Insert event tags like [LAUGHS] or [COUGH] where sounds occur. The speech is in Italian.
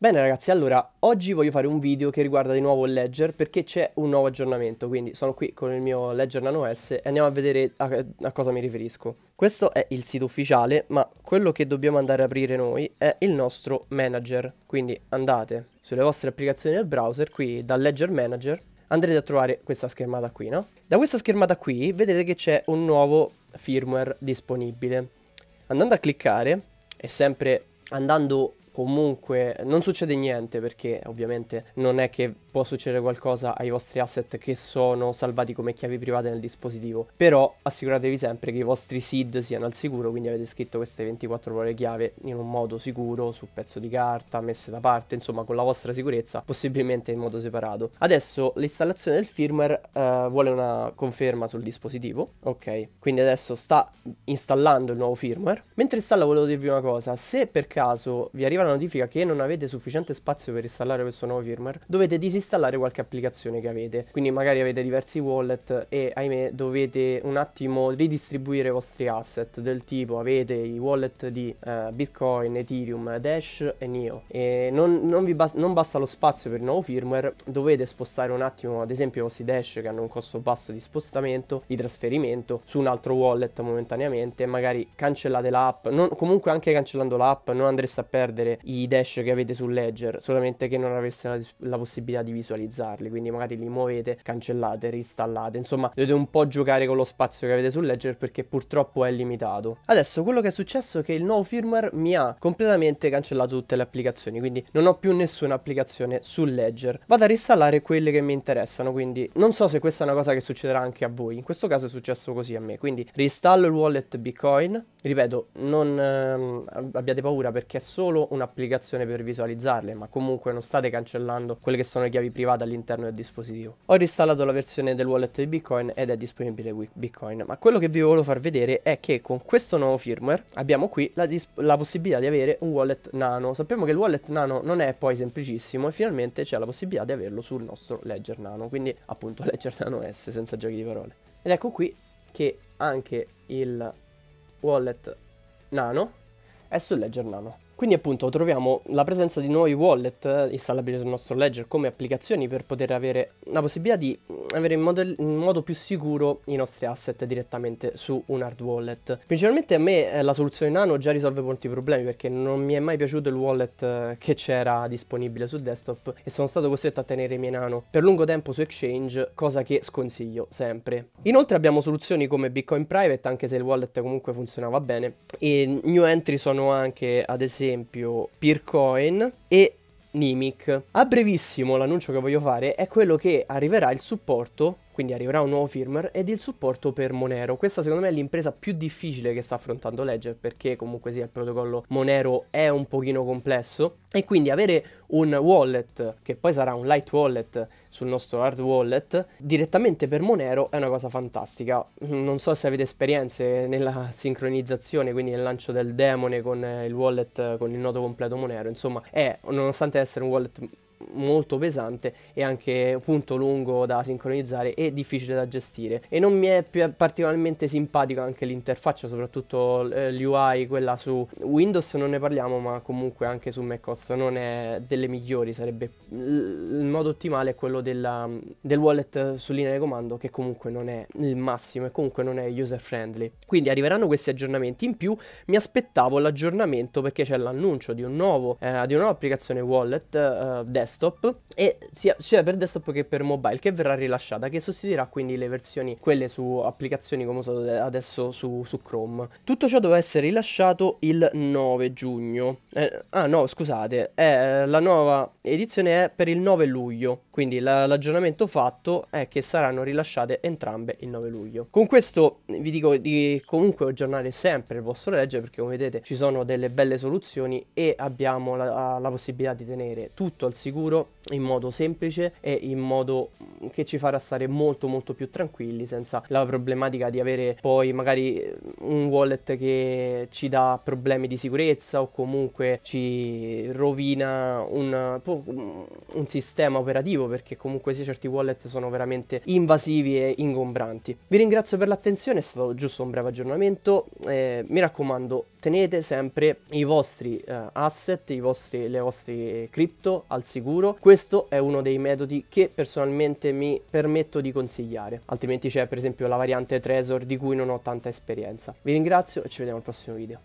Bene ragazzi, allora, oggi voglio fare un video che riguarda di nuovo Ledger perché c'è un nuovo aggiornamento, quindi sono qui con il mio Ledger Nano S e andiamo a vedere a, a, cosa mi riferisco. Questo è il sito ufficiale, ma quello che dobbiamo andare a aprire noi è il nostro manager, quindi andate sulle vostre applicazioni del browser, qui dal Ledger Manager, andrete a trovare questa schermata qui, no? Da questa schermata qui vedete che c'è un nuovo firmware disponibile. Andando a cliccare, e sempre andando comunque non succede niente perché ovviamente non è che può succedere qualcosa ai vostri asset che sono salvati come chiavi private nel dispositivo, però assicuratevi sempre che i vostri seed siano al sicuro, quindi avete scritto queste 24 parole chiave in un modo sicuro su pezzo di carta, messe da parte, insomma con la vostra sicurezza, possibilmente in modo separato. Adesso l'installazione del firmware eh, vuole una conferma sul dispositivo, ok? Quindi adesso sta installando il nuovo firmware. Mentre installa volevo dirvi una cosa, se per caso vi arrivano la notifica che non avete sufficiente spazio per installare questo nuovo firmware, dovete disinstallare qualche applicazione che avete. Quindi magari avete diversi wallet e ahimè dovete un attimo ridistribuire i vostri asset del tipo avete i wallet di uh, Bitcoin, Ethereum, Dash e Neo. E non, non vi bas- non basta lo spazio per il nuovo firmware, dovete spostare un attimo ad esempio i vostri Dash che hanno un costo basso di spostamento, di trasferimento su un altro wallet momentaneamente, magari cancellate l'app, non, comunque anche cancellando l'app non andreste a perdere i dash che avete sul ledger, solamente che non aveste la, la possibilità di visualizzarli, quindi magari li muovete, cancellate, ristallate, insomma dovete un po' giocare con lo spazio che avete sul ledger perché purtroppo è limitato. Adesso quello che è successo è che il nuovo firmware mi ha completamente cancellato tutte le applicazioni, quindi non ho più nessuna applicazione sul ledger. Vado a ristallare quelle che mi interessano, quindi non so se questa è una cosa che succederà anche a voi, in questo caso è successo così a me, quindi ristallo il wallet Bitcoin, ripeto, non ehm, abbiate paura perché è solo un un'applicazione per visualizzarle, ma comunque non state cancellando quelle che sono le chiavi private all'interno del dispositivo. Ho installato la versione del wallet di Bitcoin ed è disponibile Bitcoin, ma quello che vi volevo far vedere è che con questo nuovo firmware abbiamo qui la, la possibilità di avere un wallet nano. Sappiamo che il wallet nano non è poi semplicissimo e finalmente c'è la possibilità di averlo sul nostro Ledger Nano, quindi appunto [LAUGHS] Ledger Nano S senza giochi di parole. Ed ecco qui che anche il wallet nano è sul Ledger Nano. Quindi appunto troviamo la presenza di nuovi wallet eh, installabili sul nostro ledger come applicazioni per poter avere la possibilità di mm, avere in modo, in modo più sicuro i nostri asset direttamente su un hard wallet. Principalmente a me eh, la soluzione nano già risolve molti problemi perché non mi è mai piaciuto il wallet eh, che c'era disponibile sul desktop e sono stato costretto a tenere i miei nano per lungo tempo su Exchange, cosa che sconsiglio sempre. Inoltre abbiamo soluzioni come Bitcoin Private anche se il wallet comunque funzionava bene e new entry sono anche ad esempio esempio Peercoin e Nimic. A brevissimo l'annuncio che voglio fare è quello che arriverà il supporto quindi arriverà un nuovo firmware ed il supporto per Monero. Questa secondo me è l'impresa più difficile che sta affrontando Ledger perché comunque sia sì, il protocollo Monero è un pochino complesso e quindi avere un wallet che poi sarà un light wallet sul nostro hard wallet direttamente per Monero è una cosa fantastica. Non so se avete esperienze nella sincronizzazione, quindi nel lancio del demone con il wallet con il nodo completo Monero, insomma, è nonostante essere un wallet molto pesante e anche appunto lungo da sincronizzare e difficile da gestire e non mi è particolarmente simpatico anche l'interfaccia soprattutto eh, l'UI quella su Windows non ne parliamo ma comunque anche su macOS non è delle migliori sarebbe il modo ottimale è quello della, del wallet su linea di comando che comunque non è il massimo e comunque non è user friendly quindi arriveranno questi aggiornamenti in più mi aspettavo l'aggiornamento perché c'è l'annuncio di, un nuovo, eh, di una nuova applicazione wallet eh, desktop e sia, sia, per desktop che per mobile che verrà rilasciata che sostituirà quindi le versioni quelle su applicazioni come usato adesso su, su Chrome. Tutto ciò doveva essere rilasciato il 9 giugno. Eh, ah no, scusate, eh, la nuova edizione è per il 9 luglio quindi la, l'aggiornamento fatto è che saranno rilasciate entrambe il 9 luglio. Con questo vi dico di comunque aggiornare sempre il vostro legge perché come vedete ci sono delle belle soluzioni e abbiamo la, la possibilità di tenere tutto al sicuro in modo semplice e in modo mm, che ci farà stare molto molto più tranquilli senza la problematica di avere poi magari mm, un wallet che ci dà problemi di sicurezza o comunque ci rovina un, mm, un sistema operativo perché comunque sì, certi wallet sono veramente invasivi e ingombranti. Vi ringrazio per l'attenzione, è stato giusto un breve aggiornamento. Eh, mi raccomando, tenete sempre i vostri eh, asset, i vostri, le vostre cripto al sicuro. Questo è uno dei metodi che personalmente mi permetto di consigliare. Altrimenti c'è per esempio la variante Trezor di cui non ho tanta esperienza. Vi ringrazio e ci vediamo al prossimo video.